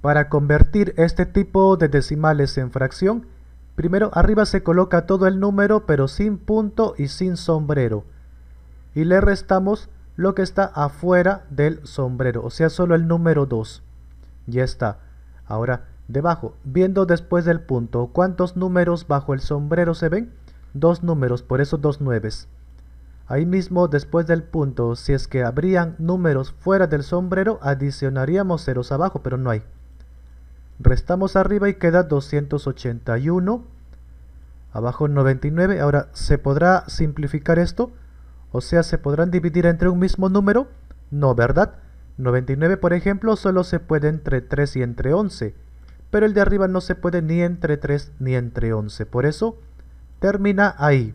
Para convertir este tipo de decimales en fracción, primero arriba se coloca todo el número pero sin punto y sin sombrero. Y le restamos lo que está afuera del sombrero, o sea solo el número 2. Ya está. Ahora, debajo, viendo después del punto, ¿cuántos números bajo el sombrero se ven? Dos números, por eso dos nueves. Ahí mismo, después del punto, si es que habrían números fuera del sombrero, adicionaríamos ceros abajo, pero no hay. Restamos arriba y queda 281. Abajo 99. Ahora, ¿se podrá simplificar esto? O sea, ¿se podrán dividir entre un mismo número? No, ¿verdad? 99, por ejemplo, solo se puede entre 3 y entre 11. Pero el de arriba no se puede ni entre 3 ni entre 11. Por eso, termina ahí.